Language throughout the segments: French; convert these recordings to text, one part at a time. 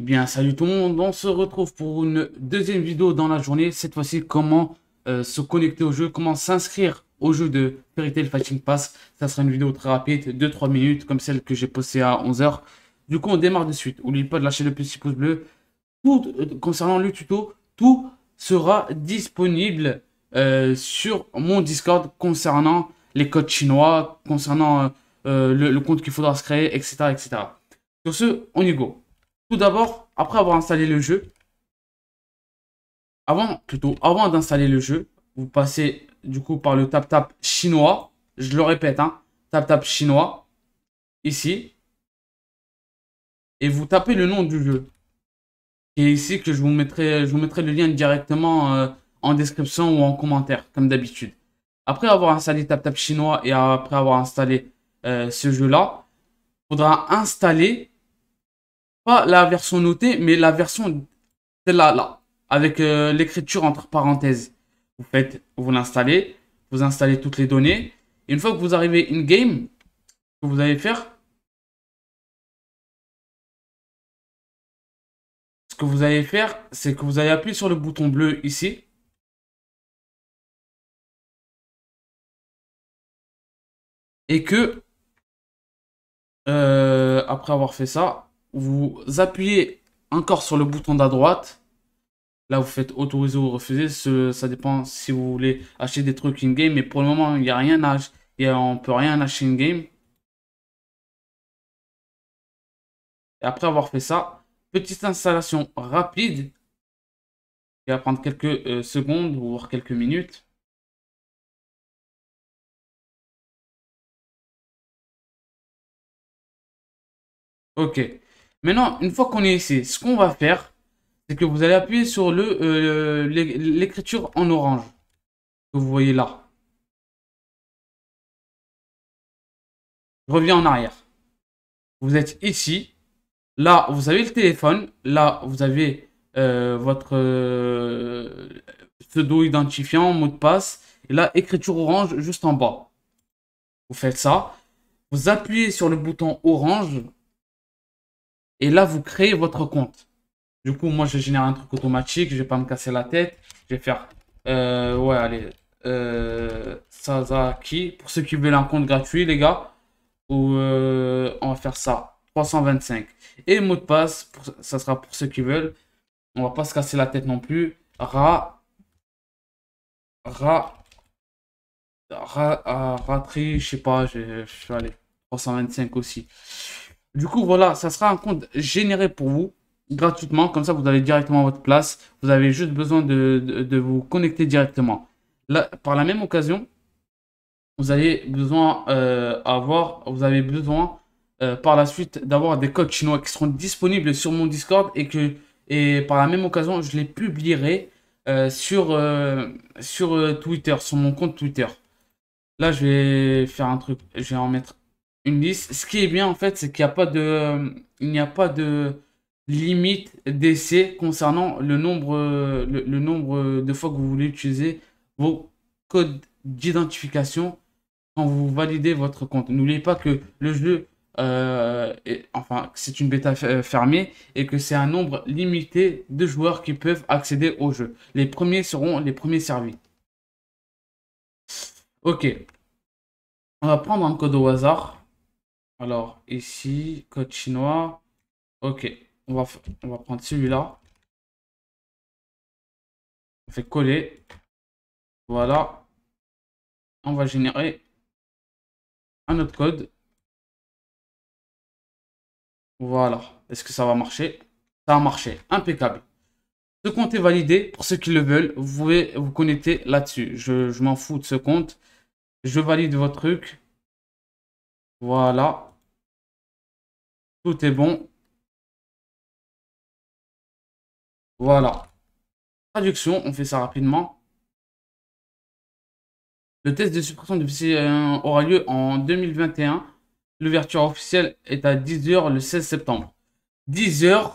Eh bien, salut tout le monde, on se retrouve pour une deuxième vidéo dans la journée, cette fois-ci comment euh, se connecter au jeu, comment s'inscrire au jeu de Fairy Tail Fighting Pass, ça sera une vidéo très rapide, 2-3 minutes comme celle que j'ai postée à 11h, du coup on démarre de suite, n'oubliez pas de lâcher le petit pouce bleu, tout, euh, concernant le tuto, tout sera disponible euh, sur mon Discord concernant les codes chinois, concernant le, compte qu'il faudra se créer, etc. etc. Sur ce, on y go tout d'abord, après avoir installé le jeu, avant plutôt avant d'installer le jeu, vous passez du coup par le tap tap chinois. Je le répète, hein, tap tap chinois ici et vous tapez le nom du jeu. Et ici que je vous mettrai, je vous mettrai le lien directement euh, en description ou en commentaire comme d'habitude. Après avoir installé tap Tap chinois et après avoir installé euh, ce jeu là, faudra installer la version notée, mais la version celle-là, là, avec euh, l'écriture entre parenthèses. Vous faites, vous l'installez, vous installez toutes les données. une fois que vous arrivez in-game, que vous allez faire, ce que vous allez faire, c'est que vous allez appuyer sur le bouton bleu ici. Et que, euh, après avoir fait ça, vous appuyez encore sur le bouton d'à droite. Là, vous faites autoriser ou refuser. ça dépend si vous voulez acheter des trucs in-game. Mais pour le moment, il n'y a rien à et on peut rien acheter in-game. Et après avoir fait ça, petite installation rapide. Qui va prendre quelques euh, secondes, ou quelques minutes. Ok. Maintenant, une fois qu'on est ici, ce qu'on va faire, c'est que vous allez appuyer sur le euh, l'écriture en orange que vous voyez là. Je reviens en arrière. Vous êtes ici. Là, vous avez le téléphone. Là, vous avez euh, votre euh, pseudo identifiant, mot de passe. Et là, écriture orange juste en bas. Vous faites ça. Vous appuyez sur le bouton orange et là, vous créez votre compte. Du coup, moi, je génère un truc automatique. Je vais pas me casser la tête. Je vais faire... Euh, ouais, allez. Euh, qui Pour ceux qui veulent un compte gratuit, les gars. Ou euh, on va faire ça. 325. Et mot de passe, pour, ça sera pour ceux qui veulent. On va pas se casser la tête non plus. Ra. Ra. Ra. Ratri, je sais pas, je, suis allé. 325 aussi. Du coup, voilà, ça sera un compte généré pour vous gratuitement. Comme ça, vous allez directement à votre place. Vous avez juste besoin de, vous connecter directement. Là, par la même occasion, vous avez besoin euh, avoir, vous avez besoin euh, par la suite d'avoir des codes chinois qui seront disponibles sur mon Discord et que et par la même occasion, je les publierai euh, sur sur Twitter, sur mon compte Twitter. Là, je vais faire un truc, je vais en mettre une liste. Ce qui est bien en fait, c'est qu'il n'y a pas de, il n'y a pas de limite d'essai concernant le nombre, le, nombre de fois que vous voulez utiliser vos codes d'identification quand vous validez votre compte. N'oubliez pas que le jeu, euh, est, enfin, c'est une bêta fermée et que c'est un nombre limité de joueurs qui peuvent accéder au jeu. Les premiers seront les premiers servis. Ok. On va prendre un code au hasard. Alors ici, code chinois. Ok, on va, on va prendre celui-là. On fait coller. Voilà. On va générer un autre code. Voilà. Est-ce que ça va marcher Ça a marché. Impeccable. Ce compte est validé. Pour ceux qui le veulent, vous pouvez vous connecter là-dessus. Je, je m'en fous de ce compte. Je valide votre truc. Voilà. Tout est bon. Voilà. Traduction, on fait ça rapidement. Le test de suppression de PC euh, aura lieu en 2021. L'ouverture officielle est à 10h le 16 septembre. 10h,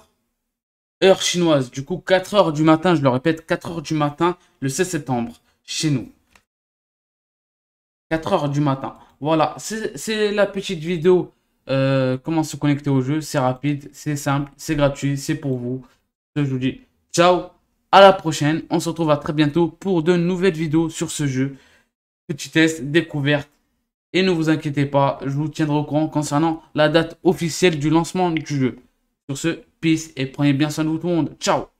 heure chinoise. Du coup, 4h du matin, je le répète, 4h du matin le 16 septembre, chez nous. 4h du matin. Voilà, c'est la petite vidéo euh, comment se connecter au jeu. C'est rapide, c'est simple, c'est gratuit, c'est pour vous. Je vous dis ciao, à la prochaine. On se retrouve à très bientôt pour de nouvelles vidéos sur ce jeu. Petit test, découverte. Et ne vous inquiétez pas, je vous tiendrai au courant concernant la date officielle du lancement du jeu. Sur ce, peace et prenez bien soin de vous tout le monde. Ciao